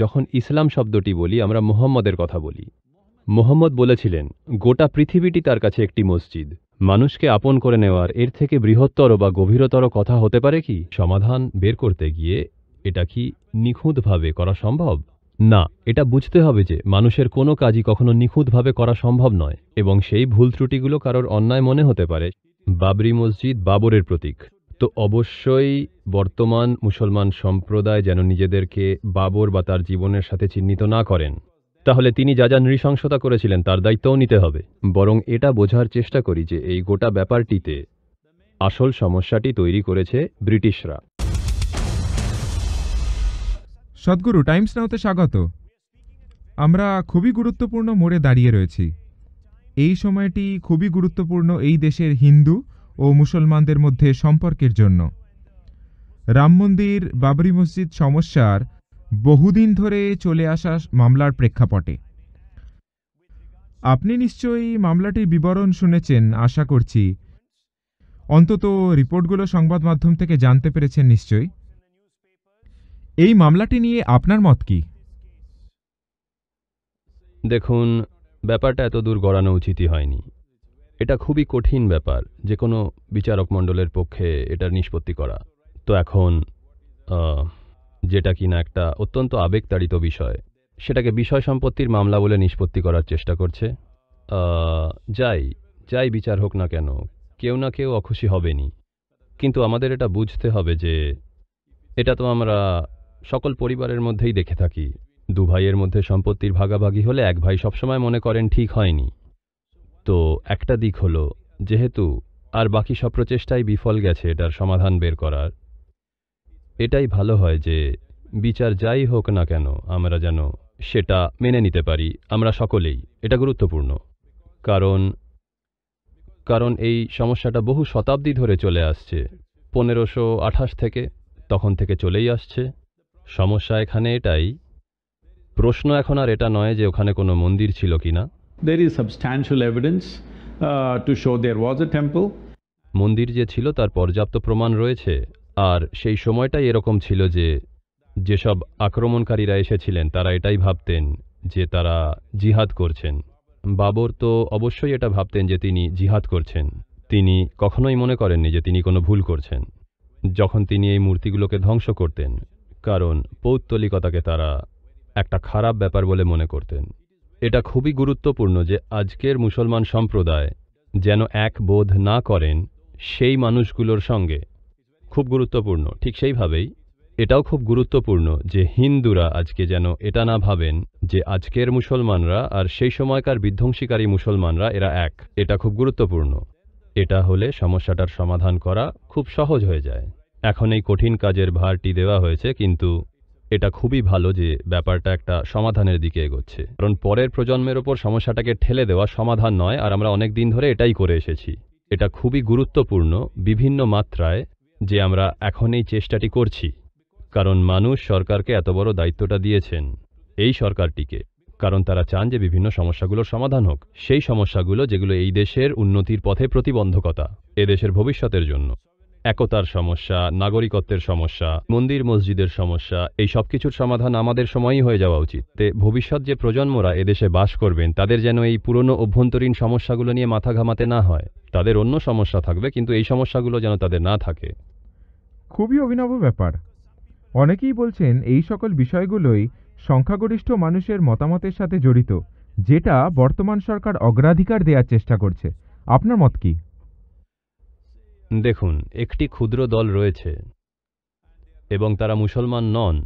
যখন ইসলাম শব্দটি বলি আমরা মোহাম্মদের কথা বলি মোহাম্মদ বলেছিলেন গোটা পৃথিবীটি তার কাছে একটি মসজিদ মানুষকে আপন করে নেওয়ার এর থেকে বৃহত্তর বা গভীরতর কথা হতে পারে কি সমাধান বের করতে গিয়ে এটা কি নিখুঁতভাবে করা সম্ভব না এটা বুঝতে হবে যে মানুষের কোনো কাজই কখনো নিখুঁতভাবে করা সম্ভব নয় এবং সেই ভুল ত্রুটিগুলো কারোর অন্যায় মনে হতে পারে বাবরি মসজিদ বাবরের প্রতীক তো অবশ্যই বর্তমান মুসলমান সম্প্রদায় যেন নিজেদেরকে বাবর বা তার জীবনের সাথে চিহ্নিত না করেন তাহলে তিনি যা যা নৃশংসতা করেছিলেন তার দায়িত্বও নিতে হবে বরং এটা বোঝার চেষ্টা করি যে এই গোটা ব্যাপারটিতে আসল সমস্যাটি তৈরি করেছে ব্রিটিশরা সদগুরু টাইমস নাওতে স্বাগত আমরা খুবই গুরুত্বপূর্ণ মোড়ে দাঁড়িয়ে রয়েছি এই সময়টি খুবই গুরুত্বপূর্ণ এই দেশের হিন্দু ও মুসলমানদের মধ্যে সম্পর্কের জন্য রাম মন্দির বাবরি মসজিদ সমস্যার বহুদিন ধরে চলে আসা মামলার প্রেক্ষাপটে আপনি নিশ্চয়ই মামলাটির বিবরণ শুনেছেন আশা করছি অন্তত রিপোর্টগুলো সংবাদ মাধ্যম থেকে জানতে পেরেছেন নিশ্চয়ই এই মামলাটি নিয়ে আপনার মত কি দেখুন ব্যাপারটা এত দূর গড়ানো উচিতই হয়নি এটা খুবই কঠিন ব্যাপার যে কোনো বিচারক মণ্ডলের পক্ষে এটার নিষ্পত্তি করা তো এখন যেটা কিনা একটা অত্যন্ত আবেগতাড়িত বিষয় সেটাকে বিষয় সম্পত্তির মামলা বলে নিষ্পত্তি করার চেষ্টা করছে যাই যাই বিচার হোক না কেন কেউ না কেউ অখুশি হবেনি কিন্তু আমাদের এটা বুঝতে হবে যে এটা তো আমরা সকল পরিবারের মধ্যেই দেখে থাকি দু ভাইয়ের মধ্যে সম্পত্তির ভাগাভাগি হলে এক ভাই সবসময় মনে করেন ঠিক হয়নি তো একটা দিক হলো যেহেতু আর বাকি সব প্রচেষ্টাই বিফল গেছে এটার সমাধান বের করার এটাই ভালো হয় যে বিচার যাই হোক না কেন আমরা যেন সেটা মেনে নিতে পারি আমরা সকলেই এটা গুরুত্বপূর্ণ কারণ কারণ এই সমস্যাটা বহু শতাব্দী ধরে চলে আসছে পনেরোশো আঠাশ থেকে তখন থেকে চলেই আসছে সমস্যা এখানে এটাই প্রশ্ন এখন আর এটা নয় যে ওখানে কোনো মন্দির ছিল কি না There is substantial evidence uh, to show there was a temple. মন্দির যে ছিল তার পর্যাপ্ত প্রমাণ রয়েছে আর সেই সময়টাই এরকম ছিল যে যেসব আক্রমণকারীরা এসেছিলেন তারা এটাই ভাবতেন যে তারা জিহাদ করছেন বাবর তো অবশ্যই এটা ভাবতেন যে তিনি জিহাদ করছেন তিনি কখনোই মনে করেননি যে তিনি কোনো ভুল করছেন যখন তিনি এই মূর্তিগুলোকে ধ্বংস করতেন কারণ পৌত্তলিকতাকে তারা একটা খারাপ ব্যাপার বলে মনে করতেন এটা খুবই গুরুত্বপূর্ণ যে আজকের মুসলমান সম্প্রদায় যেন এক বোধ না করেন সেই মানুষগুলোর সঙ্গে খুব গুরুত্বপূর্ণ ঠিক সেইভাবেই এটাও খুব গুরুত্বপূর্ণ যে হিন্দুরা আজকে যেন এটা না ভাবেন যে আজকের মুসলমানরা আর সেই সময়কার বিধ্বংসীকারী মুসলমানরা এরা এক এটা খুব গুরুত্বপূর্ণ এটা হলে সমস্যাটার সমাধান করা খুব সহজ হয়ে যায় এখন এই কঠিন কাজের ভারটি দেওয়া হয়েছে কিন্তু এটা খুবই ভালো যে ব্যাপারটা একটা সমাধানের দিকে এগোচ্ছে কারণ পরের প্রজন্মের ওপর সমস্যাটাকে ঠেলে দেওয়া সমাধান নয় আর আমরা অনেক দিন ধরে এটাই করে এসেছি এটা খুবই গুরুত্বপূর্ণ বিভিন্ন মাত্রায় যে আমরা এখন এই চেষ্টাটি করছি কারণ মানুষ সরকারকে এত বড় দায়িত্বটা দিয়েছেন এই সরকারটিকে কারণ তারা চান যে বিভিন্ন সমস্যাগুলোর সমাধান হোক সেই সমস্যাগুলো যেগুলো এই দেশের উন্নতির পথে প্রতিবন্ধকতা এদেশের ভবিষ্যতের জন্য একতার সমস্যা নাগরিকত্বের সমস্যা মন্দির মসজিদের সমস্যা এই সব কিছুর সমাধান আমাদের সময়ই হয়ে যাওয়া উচিত তে ভবিষ্যৎ যে প্রজন্মরা এদেশে বাস করবেন তাদের যেন এই পুরনো অভ্যন্তরীণ সমস্যাগুলো নিয়ে মাথা ঘামাতে না হয় তাদের অন্য সমস্যা থাকবে কিন্তু এই সমস্যাগুলো যেন তাদের না থাকে খুবই অভিনব ব্যাপার অনেকেই বলছেন এই সকল বিষয়গুলোই সংখ্যাগরিষ্ঠ মানুষের মতামতের সাথে জড়িত যেটা বর্তমান সরকার অগ্রাধিকার দেওয়ার চেষ্টা করছে আপনার মত কি দেখুন একটি ক্ষুদ্র দল রয়েছে এবং তারা মুসলমান নন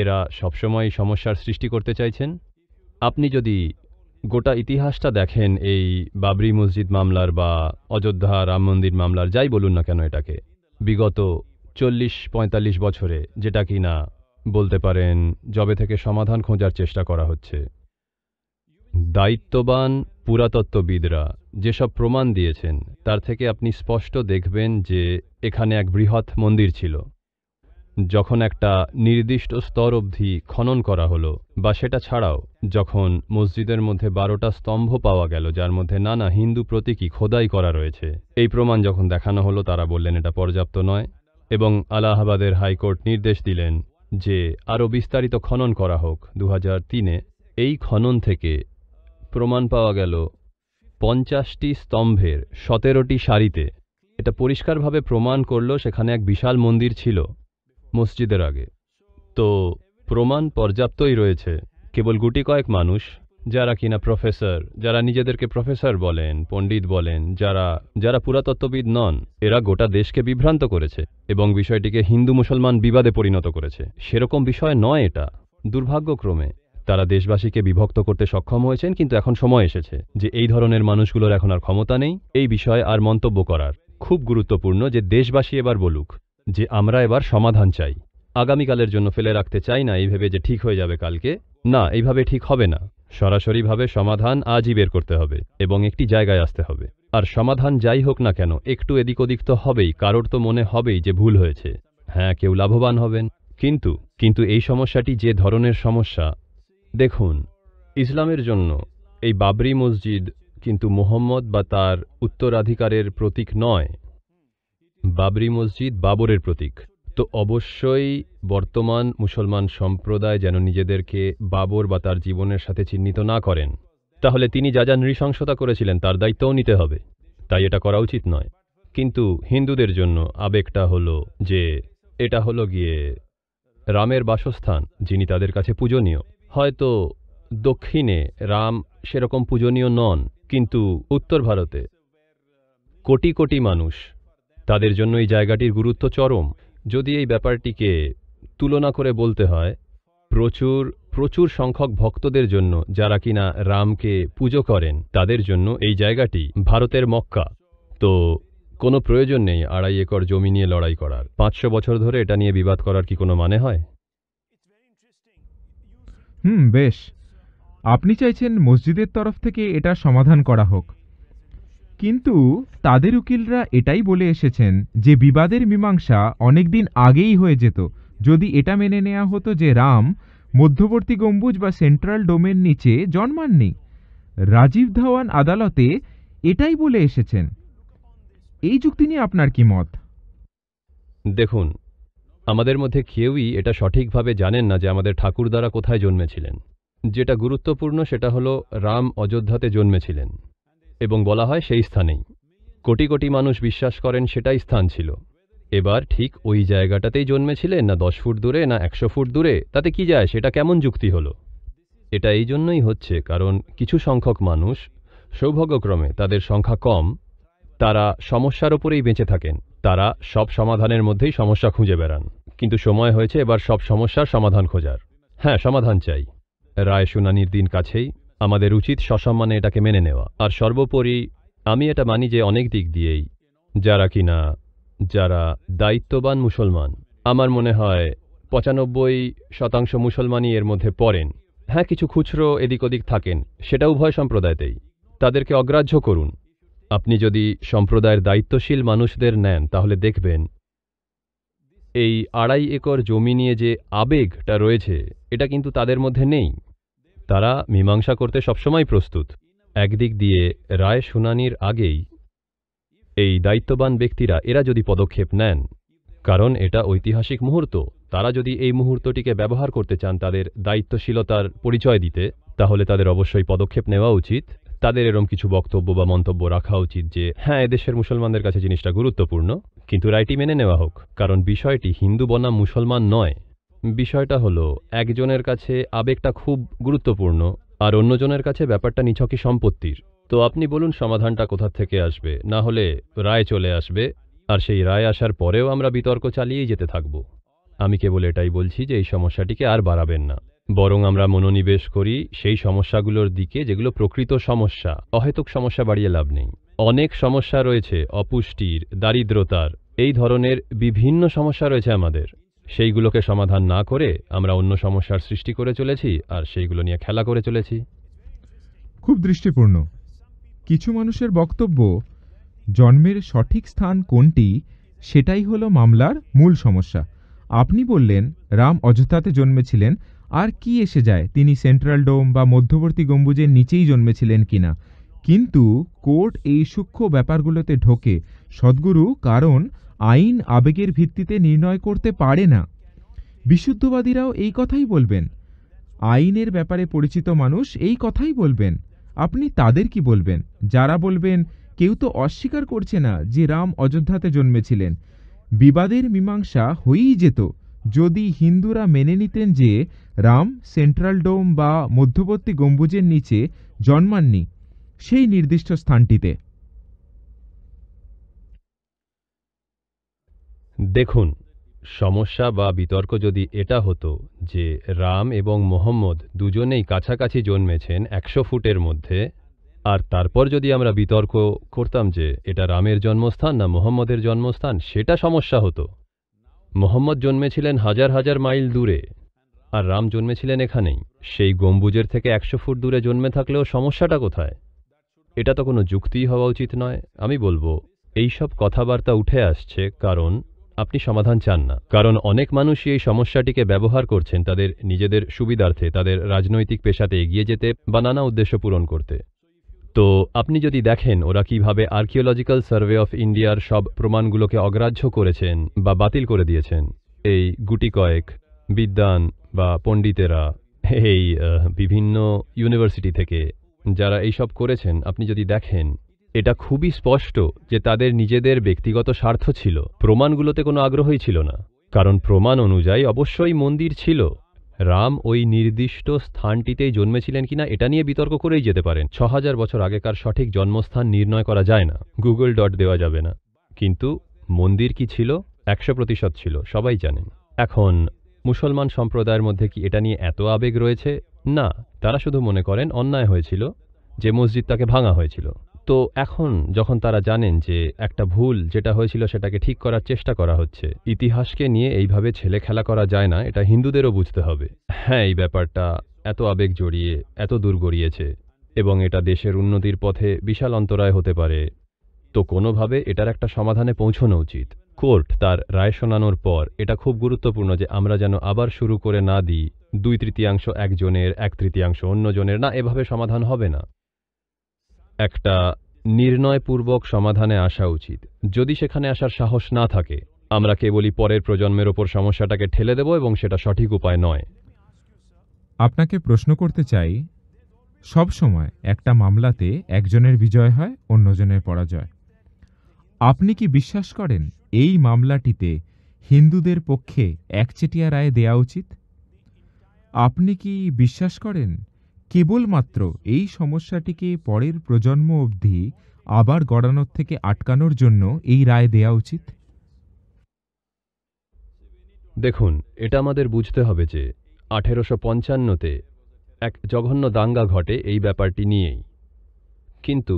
এরা সবসময় সমস্যার সৃষ্টি করতে চাইছেন আপনি যদি গোটা ইতিহাসটা দেখেন এই বাবরি মসজিদ মামলার বা অযোধ্যা রাম মন্দির মামলার যাই বলুন না কেন এটাকে বিগত চল্লিশ পঁয়তাল্লিশ বছরে যেটা কি না বলতে পারেন জবে থেকে সমাধান খোঁজার চেষ্টা করা হচ্ছে দায়িত্ববান পুরাতত্ত্ববিদরা যেসব প্রমাণ দিয়েছেন তার থেকে আপনি স্পষ্ট দেখবেন যে এখানে এক বৃহৎ মন্দির ছিল যখন একটা নির্দিষ্ট স্তর অবধি খনন করা হলো বা সেটা ছাড়াও যখন মসজিদের মধ্যে বারোটা স্তম্ভ পাওয়া গেল যার মধ্যে নানা হিন্দু প্রতীকী খোদাই করা রয়েছে এই প্রমাণ যখন দেখানো হলো তারা বললেন এটা পর্যাপ্ত নয় এবং আলাহাবাদের হাইকোর্ট নির্দেশ দিলেন যে আরও বিস্তারিত খনন করা হোক দু তিনে এই খনন থেকে প্রমাণ পাওয়া গেল পঞ্চাশটি স্তম্ভের সতেরোটি সারিতে এটা পরিষ্কারভাবে প্রমাণ করল সেখানে এক বিশাল মন্দির ছিল মসজিদের আগে তো প্রমাণ পর্যাপ্তই রয়েছে কেবল গুটি কয়েক মানুষ যারা কিনা প্রফেসর যারা নিজেদেরকে প্রফেসর বলেন পণ্ডিত বলেন যারা যারা পুরাতত্ত্ববিদ নন এরা গোটা দেশকে বিভ্রান্ত করেছে এবং বিষয়টিকে হিন্দু মুসলমান বিবাদে পরিণত করেছে সেরকম বিষয় নয় এটা দুর্ভাগ্যক্রমে তারা দেশবাসীকে বিভক্ত করতে সক্ষম হয়েছেন কিন্তু এখন সময় এসেছে যে এই ধরনের মানুষগুলোর এখন আর ক্ষমতা নেই এই বিষয়ে আর মন্তব্য করার খুব গুরুত্বপূর্ণ যে দেশবাসী এবার বলুক যে আমরা এবার সমাধান চাই আগামীকালের জন্য ফেলে রাখতে চাই না এই ভেবে যে ঠিক হয়ে যাবে কালকে না এইভাবে ঠিক হবে না সরাসরিভাবে সমাধান আজই বের করতে হবে এবং একটি জায়গায় আসতে হবে আর সমাধান যাই হোক না কেন একটু এদিক ওদিক তো হবেই কারোর তো মনে হবেই যে ভুল হয়েছে হ্যাঁ কেউ লাভবান হবেন কিন্তু কিন্তু এই সমস্যাটি যে ধরনের সমস্যা দেখুন ইসলামের জন্য এই বাবরি মসজিদ কিন্তু মোহাম্মদ বা তার উত্তরাধিকারের প্রতীক নয় বাবরি মসজিদ বাবরের প্রতীক তো অবশ্যই বর্তমান মুসলমান সম্প্রদায় যেন নিজেদেরকে বাবর বা তার জীবনের সাথে চিহ্নিত না করেন তাহলে তিনি যা যা নৃশংসতা করেছিলেন তার দায়িত্বও নিতে হবে তাই এটা করা উচিত নয় কিন্তু হিন্দুদের জন্য আবেগটা হলো যে এটা হলো গিয়ে রামের বাসস্থান যিনি তাদের কাছে পূজনীয় হয়তো দক্ষিণে রাম সেরকম পূজনীয় নন কিন্তু উত্তর ভারতে কোটি কোটি মানুষ তাদের জন্য এই জায়গাটির গুরুত্ব চরম যদি এই ব্যাপারটিকে তুলনা করে বলতে হয় প্রচুর প্রচুর সংখ্যক ভক্তদের জন্য যারা কিনা রামকে পুজো করেন তাদের জন্য এই জায়গাটি ভারতের মক্কা তো কোনো প্রয়োজন নেই আড়াই একর জমি নিয়ে লড়াই করার পাঁচশো বছর ধরে এটা নিয়ে বিবাদ করার কি কোনো মানে হয় হুম বেশ আপনি চাইছেন মসজিদের তরফ থেকে এটা সমাধান করা হোক কিন্তু তাদের উকিলরা এটাই বলে এসেছেন যে বিবাদের মীমাংসা অনেক দিন আগেই হয়ে যেত যদি এটা মেনে নেওয়া হতো যে রাম মধ্যবর্তী গম্বুজ বা সেন্ট্রাল ডোমের নিচে জন্মাননি রাজীব ধাওয়ান আদালতে এটাই বলে এসেছেন এই যুক্তি নিয়ে আপনার কি মত দেখুন আমাদের মধ্যে কেউই এটা সঠিকভাবে জানেন না যে আমাদের দ্বারা কোথায় জন্মেছিলেন যেটা গুরুত্বপূর্ণ সেটা হলো রাম অযোধ্যাতে জন্মেছিলেন এবং বলা হয় সেই স্থানেই কোটি কোটি মানুষ বিশ্বাস করেন সেটাই স্থান ছিল এবার ঠিক ওই জায়গাটাতেই জন্মেছিলেন না দশ ফুট দূরে না একশো ফুট দূরে তাতে কি যায় সেটা কেমন যুক্তি হলো এটা এই জন্যই হচ্ছে কারণ কিছু সংখ্যক মানুষ সৌভাগ্যক্রমে তাদের সংখ্যা কম তারা সমস্যার ওপরেই বেঁচে থাকেন তারা সব সমাধানের মধ্যেই সমস্যা খুঁজে বেড়ান কিন্তু সময় হয়েছে এবার সব সমস্যার সমাধান খোঁজার হ্যাঁ সমাধান চাই রায় শুনানির দিন কাছেই আমাদের উচিত সসম্মানে এটাকে মেনে নেওয়া আর সর্বোপরি আমি এটা মানি যে অনেক দিক দিয়েই যারা কিনা যারা দায়িত্ববান মুসলমান আমার মনে হয় পঁচানব্বই শতাংশ মুসলমানই এর মধ্যে পড়েন হ্যাঁ কিছু খুচরো এদিক ওদিক থাকেন সেটা উভয় সম্প্রদায়তেই তাদেরকে অগ্রাহ্য করুন আপনি যদি সম্প্রদায়ের দায়িত্বশীল মানুষদের নেন তাহলে দেখবেন এই আড়াই একর জমি নিয়ে যে আবেগটা রয়েছে এটা কিন্তু তাদের মধ্যে নেই তারা মীমাংসা করতে সবসময় প্রস্তুত একদিক দিয়ে রায় শুনানির আগেই এই দায়িত্ববান ব্যক্তিরা এরা যদি পদক্ষেপ নেন কারণ এটা ঐতিহাসিক মুহূর্ত তারা যদি এই মুহূর্তটিকে ব্যবহার করতে চান তাদের দায়িত্বশীলতার পরিচয় দিতে তাহলে তাদের অবশ্যই পদক্ষেপ নেওয়া উচিত তাদের এরম কিছু বক্তব্য বা মন্তব্য রাখা উচিত যে হ্যাঁ এদেশের মুসলমানদের কাছে জিনিসটা গুরুত্বপূর্ণ কিন্তু রায়টি মেনে নেওয়া হোক কারণ বিষয়টি হিন্দু বনাম মুসলমান নয় বিষয়টা হলো একজনের কাছে আবেগটা খুব গুরুত্বপূর্ণ আর অন্যজনের কাছে ব্যাপারটা নিছকই সম্পত্তির তো আপনি বলুন সমাধানটা কোথা থেকে আসবে না হলে রায় চলে আসবে আর সেই রায় আসার পরেও আমরা বিতর্ক চালিয়েই যেতে থাকব আমি কেবল এটাই বলছি যে এই সমস্যাটিকে আর বাড়াবেন না বরং আমরা মনোনিবেশ করি সেই সমস্যাগুলোর দিকে যেগুলো প্রকৃত সমস্যা অহেতুক সমস্যা বাড়িয়ে লাভ নেই অনেক সমস্যা রয়েছে অপুষ্টির দারিদ্রতার এই ধরনের বিভিন্ন সমস্যা রয়েছে আমাদের সেইগুলোকে সমাধান না করে আমরা অন্য সমস্যার সৃষ্টি করে চলেছি আর সেইগুলো নিয়ে খেলা করে চলেছি খুব দৃষ্টিপূর্ণ কিছু মানুষের বক্তব্য জন্মের সঠিক স্থান কোনটি সেটাই হলো মামলার মূল সমস্যা আপনি বললেন রাম অযোধ্যাতে জন্মেছিলেন আর কি এসে যায় তিনি সেন্ট্রাল ডোম বা মধ্যবর্তী গম্বুজের নিচেই জন্মেছিলেন কিনা কিন্তু কোর্ট এই সূক্ষ্ম ব্যাপারগুলোতে ঢোকে সদ্গুরু কারণ আইন আবেগের ভিত্তিতে নির্ণয় করতে পারে না বিশুদ্ধবাদীরাও এই কথাই বলবেন আইনের ব্যাপারে পরিচিত মানুষ এই কথাই বলবেন আপনি তাদের কি বলবেন যারা বলবেন কেউ তো অস্বীকার করছে না যে রাম অযোধ্যাতে জন্মেছিলেন বিবাদের মীমাংসা হয়েই যেত যদি হিন্দুরা মেনে নিতেন যে রাম সেন্ট্রাল ডোম বা মধ্যবর্তী গম্বুজের নিচে জন্মাননি সেই নির্দিষ্ট স্থানটিতে দেখুন সমস্যা বা বিতর্ক যদি এটা হতো যে রাম এবং মোহাম্মদ দুজনেই কাছাকাছি জন্মেছেন একশো ফুটের মধ্যে আর তারপর যদি আমরা বিতর্ক করতাম যে এটা রামের জন্মস্থান না মোহাম্মদের জন্মস্থান সেটা সমস্যা হতো মোহাম্মদ জন্মেছিলেন হাজার হাজার মাইল দূরে আর রাম জন্মেছিলেন এখানেই সেই গম্বুজের থেকে একশো ফুট দূরে জন্মে থাকলেও সমস্যাটা কোথায় এটা তো কোনো যুক্তিই হওয়া উচিত নয় আমি বলবো এইসব কথাবার্তা উঠে আসছে কারণ আপনি সমাধান চান না কারণ অনেক মানুষই এই সমস্যাটিকে ব্যবহার করছেন তাদের নিজেদের সুবিধার্থে তাদের রাজনৈতিক পেশাতে এগিয়ে যেতে বা নানা উদ্দেশ্য পূরণ করতে তো আপনি যদি দেখেন ওরা কিভাবে আর্কিওলজিক্যাল সার্ভে অফ ইন্ডিয়ার সব প্রমাণগুলোকে অগ্রাহ্য করেছেন বা বাতিল করে দিয়েছেন এই গুটি কয়েক বিদ্যান বা পণ্ডিতেরা এই বিভিন্ন ইউনিভার্সিটি থেকে যারা এইসব করেছেন আপনি যদি দেখেন এটা খুবই স্পষ্ট যে তাদের নিজেদের ব্যক্তিগত স্বার্থ ছিল প্রমাণগুলোতে কোনো আগ্রহই ছিল না কারণ প্রমাণ অনুযায়ী অবশ্যই মন্দির ছিল রাম ওই নির্দিষ্ট স্থানটিতেই জন্মেছিলেন কিনা এটা নিয়ে বিতর্ক করেই যেতে পারেন ছ বছর আগেকার সঠিক জন্মস্থান নির্ণয় করা যায় না গুগল ডট দেওয়া যাবে না কিন্তু মন্দির কি ছিল একশো প্রতিশত ছিল সবাই জানেন এখন মুসলমান সম্প্রদায়ের মধ্যে কি এটা নিয়ে এত আবেগ রয়েছে না তারা শুধু মনে করেন অন্যায় হয়েছিল যে মসজিদ তাকে ভাঙা হয়েছিল তো এখন যখন তারা জানেন যে একটা ভুল যেটা হয়েছিল সেটাকে ঠিক করার চেষ্টা করা হচ্ছে ইতিহাসকে নিয়ে এইভাবে ছেলে খেলা করা যায় না এটা হিন্দুদেরও বুঝতে হবে হ্যাঁ এই ব্যাপারটা এত আবেগ জড়িয়ে এত দূর গড়িয়েছে এবং এটা দেশের উন্নতির পথে বিশাল অন্তরায় হতে পারে তো কোনোভাবে এটার একটা সমাধানে পৌঁছনো উচিত কোর্ট তার রায় শোনানোর পর এটা খুব গুরুত্বপূর্ণ যে আমরা যেন আবার শুরু করে না দিই দুই তৃতীয়াংশ একজনের এক তৃতীয়াংশ অন্যজনের না এভাবে সমাধান হবে না একটা নির্ণয়পূর্বক সমাধানে আসা উচিত যদি সেখানে আসার সাহস না থাকে আমরা কেবলই পরের প্রজন্মের ওপর সমস্যাটাকে ঠেলে দেব এবং সেটা সঠিক উপায় নয় আপনাকে প্রশ্ন করতে চাই সব সময় একটা মামলাতে একজনের বিজয় হয় অন্যজনের পরাজয় আপনি কি বিশ্বাস করেন এই মামলাটিতে হিন্দুদের পক্ষে একচেটিয়া রায় দেয়া উচিত আপনি কি বিশ্বাস করেন কেবলমাত্র এই সমস্যাটিকে পরের প্রজন্ম অবধি আবার গড়ানোর থেকে আটকানোর জন্য এই রায় দেয়া উচিত দেখুন এটা আমাদের বুঝতে হবে যে আঠেরোশো পঞ্চান্নতে এক জঘন্য দাঙ্গা ঘটে এই ব্যাপারটি নিয়েই কিন্তু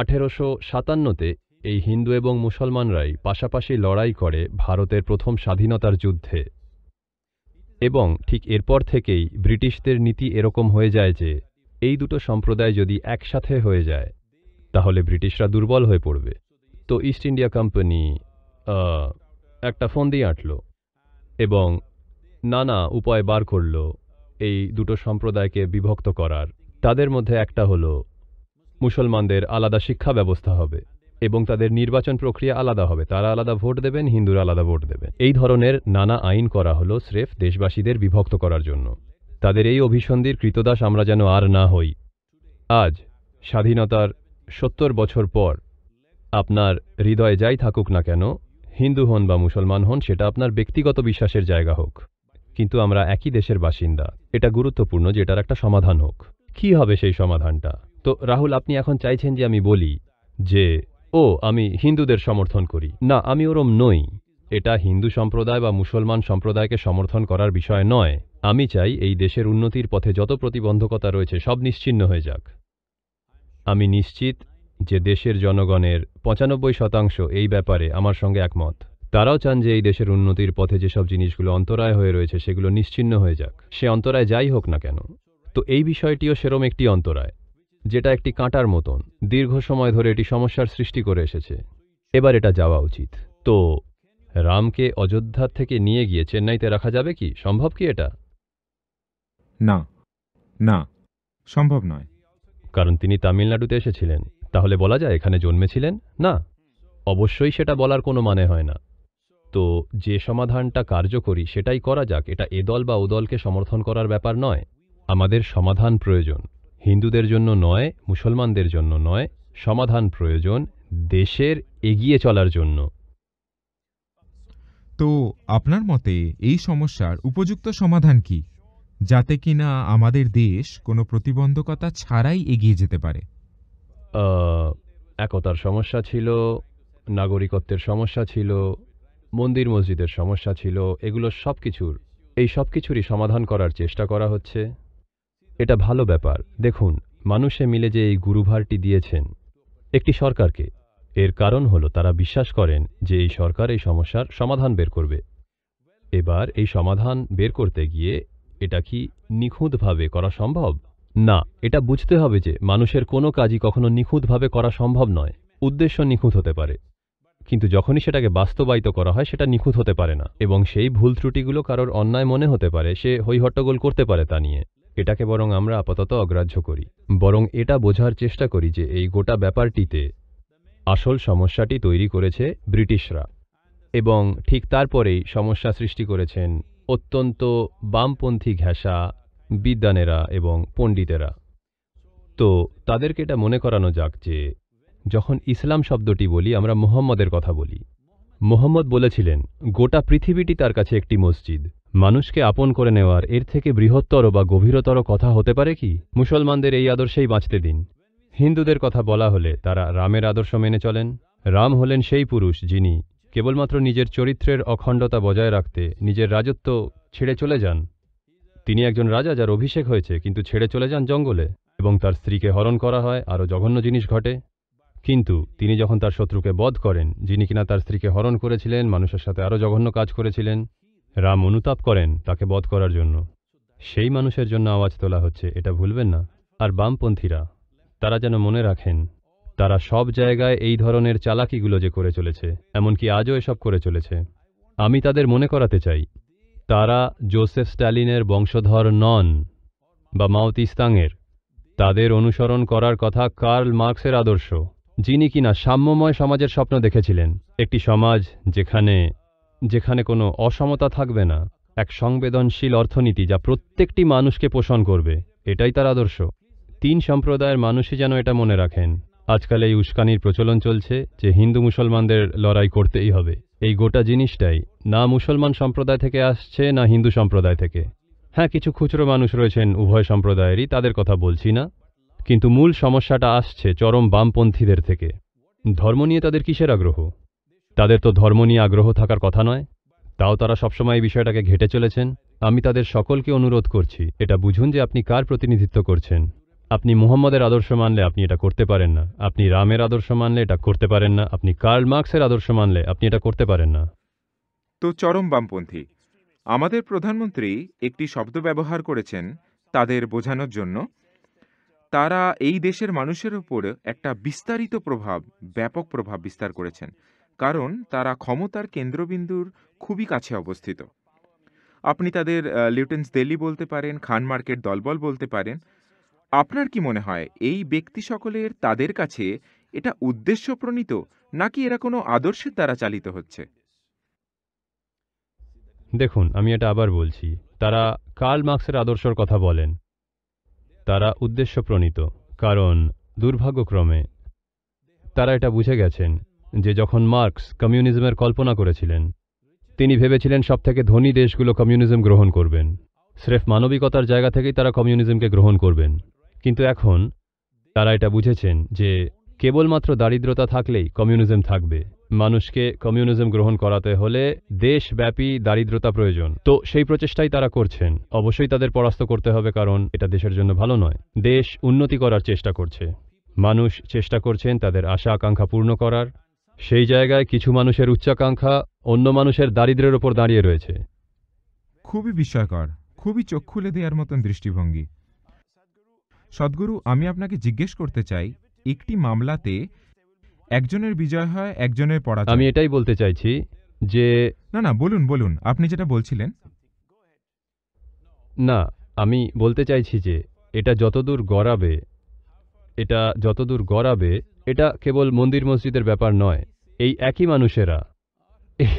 আঠেরোশো সাতান্নতে এই হিন্দু এবং মুসলমানরাই পাশাপাশি লড়াই করে ভারতের প্রথম স্বাধীনতার যুদ্ধে এবং ঠিক এরপর থেকেই ব্রিটিশদের নীতি এরকম হয়ে যায় যে এই দুটো সম্প্রদায় যদি একসাথে হয়ে যায় তাহলে ব্রিটিশরা দুর্বল হয়ে পড়বে তো ইস্ট ইন্ডিয়া কোম্পানি একটা ফোন দিয়ে আঁটল এবং নানা উপায় বার করল এই দুটো সম্প্রদায়কে বিভক্ত করার তাদের মধ্যে একটা হলো মুসলমানদের আলাদা শিক্ষা ব্যবস্থা হবে এবং তাদের নির্বাচন প্রক্রিয়া আলাদা হবে তারা আলাদা ভোট দেবেন হিন্দুরা আলাদা ভোট দেবেন এই ধরনের নানা আইন করা হলো স্রেফ দেশবাসীদের বিভক্ত করার জন্য তাদের এই অভিসন্ধির কৃতদাস আমরা যেন আর না হই আজ স্বাধীনতার সত্তর বছর পর আপনার হৃদয়ে যাই থাকুক না কেন হিন্দু হন বা মুসলমান হন সেটা আপনার ব্যক্তিগত বিশ্বাসের জায়গা হোক কিন্তু আমরা একই দেশের বাসিন্দা এটা গুরুত্বপূর্ণ যে এটার একটা সমাধান হোক কি হবে সেই সমাধানটা তো রাহুল আপনি এখন চাইছেন যে আমি বলি যে ও আমি হিন্দুদের সমর্থন করি না আমি ওরম নই এটা হিন্দু সম্প্রদায় বা মুসলমান সম্প্রদায়কে সমর্থন করার বিষয় নয় আমি চাই এই দেশের উন্নতির পথে যত প্রতিবন্ধকতা রয়েছে সব নিশ্চিন্ন হয়ে যাক আমি নিশ্চিত যে দেশের জনগণের পঁচানব্বই শতাংশ এই ব্যাপারে আমার সঙ্গে একমত তারাও চান যে এই দেশের উন্নতির পথে যেসব জিনিসগুলো অন্তরায় হয়ে রয়েছে সেগুলো নিশ্চিন্ন হয়ে যাক সে অন্তরায় যাই হোক না কেন তো এই বিষয়টিও সেরম একটি অন্তরায় যেটা একটি কাঁটার মতন দীর্ঘ সময় ধরে এটি সমস্যার সৃষ্টি করে এসেছে এবার এটা যাওয়া উচিত তো রামকে অযোধ্যা থেকে নিয়ে গিয়ে চেন্নাইতে রাখা যাবে কি সম্ভব কি এটা না না সম্ভব নয় কারণ তিনি তামিলনাড়ুতে এসেছিলেন তাহলে বলা যায় এখানে জন্মেছিলেন না অবশ্যই সেটা বলার কোনো মানে হয় না তো যে সমাধানটা কার্যকরী সেটাই করা যাক এটা এদল বা ওদলকে সমর্থন করার ব্যাপার নয় আমাদের সমাধান প্রয়োজন হিন্দুদের জন্য নয় মুসলমানদের জন্য নয় সমাধান প্রয়োজন দেশের এগিয়ে চলার জন্য তো আপনার মতে এই সমস্যার উপযুক্ত সমাধান কি যাতে কিনা আমাদের দেশ কোনো প্রতিবন্ধকতা ছাড়াই এগিয়ে যেতে পারে একতার সমস্যা ছিল নাগরিকত্বের সমস্যা ছিল মন্দির মসজিদের সমস্যা ছিল এগুলো সব কিছুর এই সব কিছুরই সমাধান করার চেষ্টা করা হচ্ছে এটা ভালো ব্যাপার দেখুন মানুষে মিলে যে এই গুরুভারটি দিয়েছেন একটি সরকারকে এর কারণ হল তারা বিশ্বাস করেন যে এই সরকার এই সমস্যার সমাধান বের করবে এবার এই সমাধান বের করতে গিয়ে এটা কি নিখুঁতভাবে করা সম্ভব না এটা বুঝতে হবে যে মানুষের কোনো কাজই কখনো নিখুঁতভাবে করা সম্ভব নয় উদ্দেশ্য নিখুঁত হতে পারে কিন্তু যখনই সেটাকে বাস্তবায়িত করা হয় সেটা নিখুঁত হতে পারে না এবং সেই ভুল ত্রুটিগুলো কারোর অন্যায় মনে হতে পারে সে হৈহট্টগোল করতে পারে তা নিয়ে এটাকে বরং আমরা আপাতত অগ্রাহ্য করি বরং এটা বোঝার চেষ্টা করি যে এই গোটা ব্যাপারটিতে আসল সমস্যাটি তৈরি করেছে ব্রিটিশরা এবং ঠিক তারপরেই সমস্যা সৃষ্টি করেছেন অত্যন্ত বামপন্থী ঘেঁষা বিদ্যানেরা এবং পণ্ডিতেরা তো তাদেরকে এটা মনে করানো যাক যে যখন ইসলাম শব্দটি বলি আমরা মোহাম্মদের কথা বলি মোহাম্মদ বলেছিলেন গোটা পৃথিবীটি তার কাছে একটি মসজিদ মানুষকে আপন করে নেওয়ার এর থেকে বৃহত্তর বা গভীরতর কথা হতে পারে কি মুসলমানদের এই আদর্শেই বাঁচতে দিন হিন্দুদের কথা বলা হলে তারা রামের আদর্শ মেনে চলেন রাম হলেন সেই পুরুষ যিনি কেবলমাত্র নিজের চরিত্রের অখণ্ডতা বজায় রাখতে নিজের রাজত্ব ছেড়ে চলে যান তিনি একজন রাজা যার অভিষেক হয়েছে কিন্তু ছেড়ে চলে যান জঙ্গলে এবং তার স্ত্রীকে হরণ করা হয় আরও জঘন্য জিনিস ঘটে কিন্তু তিনি যখন তার শত্রুকে বধ করেন যিনি কিনা তার স্ত্রীকে হরণ করেছিলেন মানুষের সাথে আরও জঘন্য কাজ করেছিলেন রাম অনুতাপ করেন তাকে বধ করার জন্য সেই মানুষের জন্য আওয়াজ তোলা হচ্ছে এটা ভুলবেন না আর বামপন্থীরা তারা যেন মনে রাখেন তারা সব জায়গায় এই ধরনের চালাকিগুলো যে করে চলেছে এমনকি আজও এসব করে চলেছে আমি তাদের মনে করাতে চাই তারা জোসেফ স্ট্যালিনের বংশধর নন বা মাওতিস্তাংয়ের তাদের অনুসরণ করার কথা কার্ল মার্কসের আদর্শ যিনি কিনা সাম্যময় সমাজের স্বপ্ন দেখেছিলেন একটি সমাজ যেখানে যেখানে কোনো অসমতা থাকবে না এক সংবেদনশীল অর্থনীতি যা প্রত্যেকটি মানুষকে পোষণ করবে এটাই তার আদর্শ তিন সম্প্রদায়ের মানুষই যেন এটা মনে রাখেন আজকাল এই উস্কানির প্রচলন চলছে যে হিন্দু মুসলমানদের লড়াই করতেই হবে এই গোটা জিনিসটাই না মুসলমান সম্প্রদায় থেকে আসছে না হিন্দু সম্প্রদায় থেকে হ্যাঁ কিছু খুচরো মানুষ রয়েছেন উভয় সম্প্রদায়েরই তাদের কথা বলছি না কিন্তু মূল সমস্যাটা আসছে চরম বামপন্থীদের থেকে ধর্ম নিয়ে তাদের কিসের আগ্রহ তাদের তো ধর্ম নিয়ে আগ্রহ থাকার কথা নয় তাও তারা সবসময় এই বিষয়টাকে ঘেটে চলেছেন আমি তাদের সকলকে অনুরোধ করছি এটা বুঝুন যে আপনি কার প্রতিনিধিত্ব করছেন আপনি মুহাম্মদের আদর্শ মানলে আপনি এটা করতে পারেন না আপনি রামের আদর্শ মানলে এটা করতে পারেন না আপনি কার্ল মার্কসের আদর্শ মানলে আপনি এটা করতে পারেন না তো চরম বামপন্থী আমাদের প্রধানমন্ত্রী একটি শব্দ ব্যবহার করেছেন তাদের বোঝানোর জন্য তারা এই দেশের মানুষের উপর একটা বিস্তারিত প্রভাব ব্যাপক প্রভাব বিস্তার করেছেন কারণ তারা ক্ষমতার কেন্দ্রবিন্দুর খুবই কাছে অবস্থিত আপনি তাদের লিউটেন্স দিল্লি বলতে পারেন খান মার্কেট দলবল বলতে পারেন আপনার কি মনে হয় এই ব্যক্তি সকলের তাদের কাছে এটা উদ্দেশ্য প্রণীত নাকি এরা কোনো আদর্শের দ্বারা চালিত হচ্ছে দেখুন আমি এটা আবার বলছি তারা কার্ল মার্ক্সের আদর্শর কথা বলেন তারা উদ্দেশ্য প্রণীত কারণ দুর্ভাগ্যক্রমে তারা এটা বুঝে গেছেন যে যখন মার্কস কমিউনিজমের কল্পনা করেছিলেন তিনি ভেবেছিলেন সবথেকে ধনী দেশগুলো কমিউনিজম গ্রহণ করবেন স্রেফ মানবিকতার জায়গা থেকেই তারা কমিউনিজমকে গ্রহণ করবেন কিন্তু এখন তারা এটা বুঝেছেন যে কেবলমাত্র দারিদ্রতা থাকলেই কমিউনিজম থাকবে মানুষকে কমিউনিজম গ্রহণ করাতে হলে দেশব্যাপী দারিদ্রতা প্রয়োজন তো সেই প্রচেষ্টাই তারা করছেন অবশ্যই তাদের পরাস্ত করতে হবে কারণ এটা দেশের জন্য ভালো নয় দেশ উন্নতি করার চেষ্টা করছে মানুষ চেষ্টা করছেন তাদের আশা আকাঙ্ক্ষা পূর্ণ করার সেই জায়গায় কিছু মানুষের উচ্চাকাঙ্ক্ষা অন্য মানুষের দারিদ্রের ওপর দাঁড়িয়ে রয়েছে খুবই বিস্ময়কর খুবই চোখ খুলে দেওয়ার মতন দৃষ্টিভঙ্গি সদ্গুরু আমি আপনাকে জিজ্ঞেস করতে চাই একটি মামলাতে একজনের বিজয় হয় একজনের পড়া আমি এটাই বলতে চাইছি যে না না বলুন বলুন আপনি যেটা বলছিলেন না আমি বলতে চাইছি যে এটা যতদূর গড়াবে এটা যতদূর গড়াবে এটা কেবল মন্দির মসজিদের ব্যাপার নয় এই একই মানুষেরা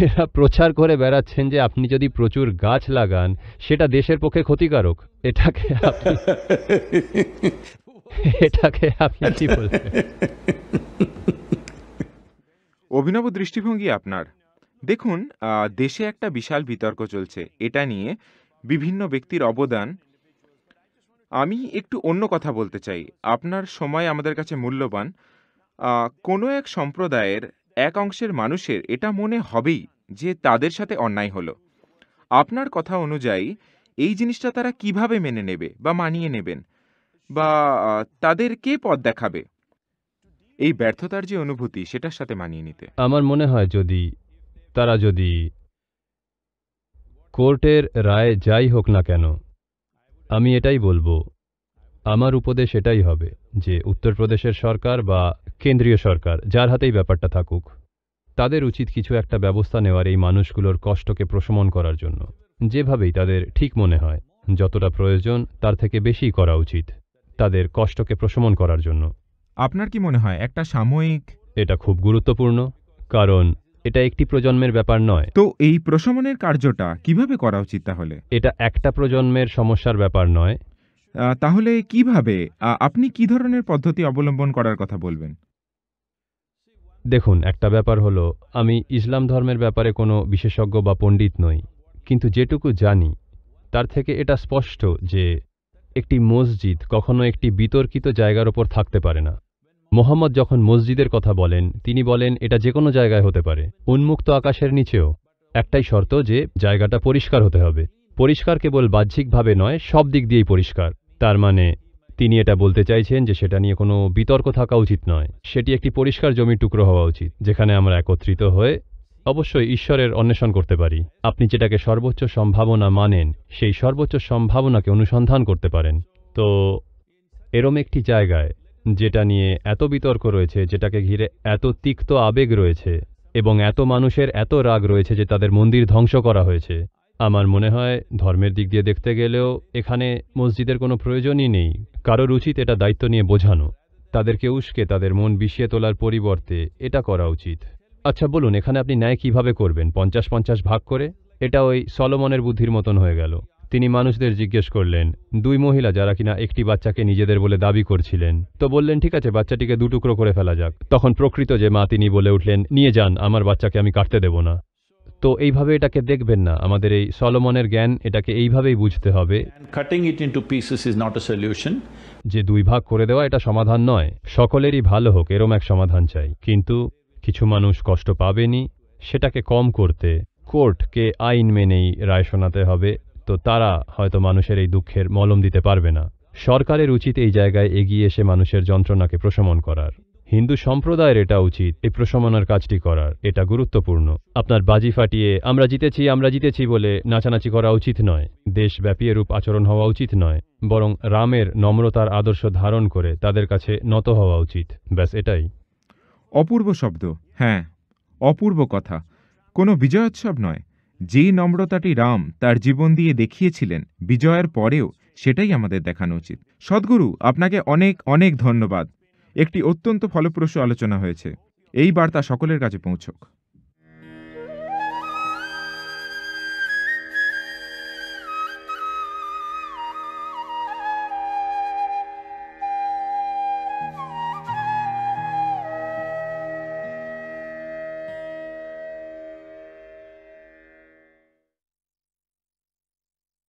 এরা প্রচার করে বেড়াচ্ছেন যে আপনি যদি প্রচুর গাছ লাগান সেটা দেশের পক্ষে ক্ষতিকারক এটাকে এটাকে আপনি অভিনব দৃষ্টিভঙ্গি আপনার দেখুন দেশে একটা বিশাল বিতর্ক চলছে এটা নিয়ে বিভিন্ন ব্যক্তির অবদান আমি একটু অন্য কথা বলতে চাই আপনার সময় আমাদের কাছে মূল্যবান কোনো এক সম্প্রদায়ের এক অংশের মানুষের এটা মনে হবেই যে তাদের সাথে অন্যায় হলো আপনার কথা অনুযায়ী এই জিনিসটা তারা কিভাবে মেনে নেবে বা মানিয়ে নেবেন বা তাদের কে পথ দেখাবে এই ব্যর্থতার যে অনুভূতি সেটার সাথে মানিয়ে নিতে আমার মনে হয় যদি তারা যদি কোর্টের রায় যাই হোক না কেন আমি এটাই বলবো আমার উপদেশ এটাই হবে যে উত্তরপ্রদেশের সরকার বা কেন্দ্রীয় সরকার যার হাতেই ব্যাপারটা থাকুক তাদের উচিত কিছু একটা ব্যবস্থা নেওয়ার এই মানুষগুলোর কষ্টকে প্রশমন করার জন্য যেভাবেই তাদের ঠিক মনে হয় যতটা প্রয়োজন তার থেকে বেশি করা উচিত তাদের কষ্টকে প্রশমন করার জন্য আপনার কি মনে হয় একটা সাময়িক এটা খুব গুরুত্বপূর্ণ কারণ এটা একটি প্রজন্মের ব্যাপার নয় তো এই প্রশমনের কার্যটা কিভাবে করা উচিত তাহলে এটা একটা প্রজন্মের সমস্যার ব্যাপার নয় তাহলে কিভাবে আপনি কি ধরনের পদ্ধতি অবলম্বন করার কথা বলবেন দেখুন একটা ব্যাপার হলো আমি ইসলাম ধর্মের ব্যাপারে কোনো বিশেষজ্ঞ বা পণ্ডিত নই কিন্তু যেটুকু জানি তার থেকে এটা স্পষ্ট যে একটি মসজিদ কখনো একটি বিতর্কিত জায়গার ওপর থাকতে পারে না মোহাম্মদ যখন মসজিদের কথা বলেন তিনি বলেন এটা যে কোনো জায়গায় হতে পারে উন্মুক্ত আকাশের নিচেও একটাই শর্ত যে জায়গাটা পরিষ্কার হতে হবে পরিষ্কার কেবল বাহ্যিকভাবে নয় সব দিক দিয়েই পরিষ্কার তার মানে তিনি এটা বলতে চাইছেন যে সেটা নিয়ে কোনো বিতর্ক থাকা উচিত নয় সেটি একটি পরিষ্কার জমির টুকরো হওয়া উচিত যেখানে আমরা একত্রিত হয়ে অবশ্যই ঈশ্বরের অন্বেষণ করতে পারি আপনি যেটাকে সর্বোচ্চ সম্ভাবনা মানেন সেই সর্বোচ্চ সম্ভাবনাকে অনুসন্ধান করতে পারেন তো এরম একটি জায়গায় যেটা নিয়ে এত বিতর্ক রয়েছে যেটাকে ঘিরে এত তিক্ত আবেগ রয়েছে এবং এত মানুষের এত রাগ রয়েছে যে তাদের মন্দির ধ্বংস করা হয়েছে আমার মনে হয় ধর্মের দিক দিয়ে দেখতে গেলেও এখানে মসজিদের কোনো প্রয়োজনই নেই কারোর উচিত এটা দায়িত্ব নিয়ে বোঝানো তাদেরকে উস্কে তাদের মন বিষিয়ে তোলার পরিবর্তে এটা করা উচিত আচ্ছা বলুন এখানে আপনি ন্যায় কিভাবে করবেন পঞ্চাশ পঞ্চাশ ভাগ করে এটা ওই সলমনের বুদ্ধির মতন হয়ে গেল তিনি মানুষদের জিজ্ঞেস করলেন দুই মহিলা যারা কিনা একটি বাচ্চাকে নিজেদের বলে দাবি করছিলেন তো বললেন ঠিক আছে বাচ্চাটিকে দুটুকরো করে ফেলা যাক তখন প্রকৃত যে মা তিনি বলে উঠলেন নিয়ে যান আমার বাচ্চাকে আমি কাটতে দেব না তো এইভাবে এটাকে দেখবেন না আমাদের এই সলমনের জ্ঞান এটাকে এইভাবেই বুঝতে হবে cutting it into is not solution যে দুই ভাগ করে দেওয়া এটা সমাধান নয় সকলেরই ভালো হোক এরম এক সমাধান চাই কিন্তু কিছু মানুষ কষ্ট পাবেনি সেটাকে কম করতে কোর্টকে আইন মেনেই রায় শোনাতে হবে তো তারা হয়তো মানুষের এই দুঃখের মলম দিতে পারবে না সরকারের উচিত এই জায়গায় এগিয়ে এসে মানুষের যন্ত্রণাকে প্রশমন করার হিন্দু সম্প্রদায়ের এটা উচিত এই প্রশমনের কাজটি করার এটা গুরুত্বপূর্ণ আপনার বাজি ফাটিয়ে আমরা জিতেছি আমরা জিতেছি বলে নাচানাচি করা উচিত নয় দেশব্যাপী রূপ আচরণ হওয়া উচিত নয় বরং রামের নম্রতার আদর্শ ধারণ করে তাদের কাছে নত হওয়া উচিত ব্যাস এটাই অপূর্ব শব্দ হ্যাঁ অপূর্ব কথা কোনো বিজয়োৎসব নয় যে নম্রতাটি রাম তার জীবন দিয়ে দেখিয়েছিলেন বিজয়ের পরেও সেটাই আমাদের দেখানো উচিত সদ্গুরু আপনাকে অনেক অনেক ধন্যবাদ একটি অত্যন্ত ফলপ্রসূ আলোচনা হয়েছে এই বার্তা সকলের কাছে পৌঁছক